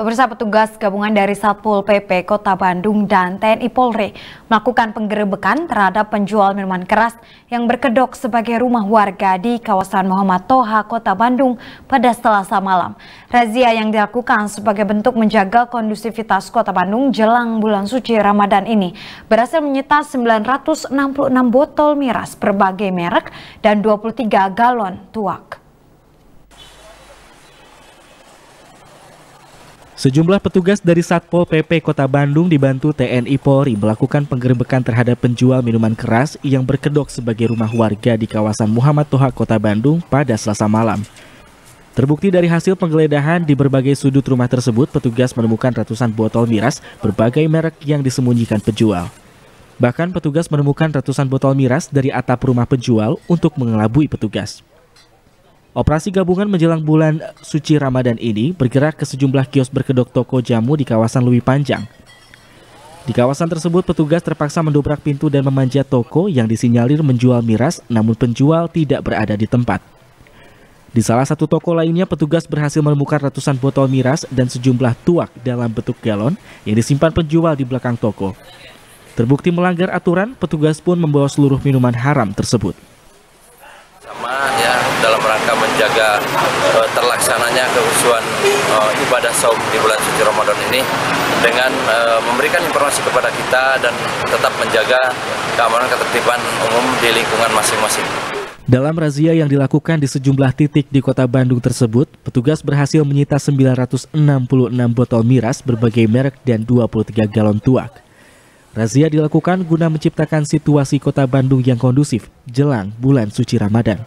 Pemirsa petugas gabungan dari Satpol PP Kota Bandung dan TNI Polri melakukan penggerebekan terhadap penjual minuman keras yang berkedok sebagai rumah warga di kawasan Muhammad Toha, Kota Bandung pada selasa malam. Razia yang dilakukan sebagai bentuk menjaga kondusivitas Kota Bandung jelang bulan suci Ramadan ini berhasil menyita 966 botol miras berbagai merek dan 23 galon tuak. Sejumlah petugas dari Satpol PP Kota Bandung dibantu TNI Polri melakukan penggerbekan terhadap penjual minuman keras yang berkedok sebagai rumah warga di kawasan Muhammad Toha Kota Bandung pada Selasa malam. Terbukti dari hasil penggeledahan di berbagai sudut rumah tersebut, petugas menemukan ratusan botol miras berbagai merek yang disembunyikan penjual. Bahkan petugas menemukan ratusan botol miras dari atap rumah penjual untuk mengelabui petugas. Operasi gabungan menjelang bulan suci Ramadan ini bergerak ke sejumlah kios berkedok toko jamu di kawasan Lewi Panjang. Di kawasan tersebut, petugas terpaksa mendobrak pintu dan memanjat toko yang disinyalir menjual miras, namun penjual tidak berada di tempat. Di salah satu toko lainnya, petugas berhasil menemukan ratusan botol miras dan sejumlah tuak dalam bentuk galon yang disimpan penjual di belakang toko. Terbukti melanggar aturan, petugas pun membawa seluruh minuman haram tersebut dalam rangka menjaga uh, terlaksananya kehusuan uh, ibadah saum di bulan suci Ramadan ini dengan uh, memberikan informasi kepada kita dan tetap menjaga keamanan ketertiban umum di lingkungan masing-masing. Dalam razia yang dilakukan di sejumlah titik di kota Bandung tersebut, petugas berhasil menyita 966 botol miras berbagai merek dan 23 galon tuak. Razia dilakukan guna menciptakan situasi kota Bandung yang kondusif jelang bulan suci Ramadan.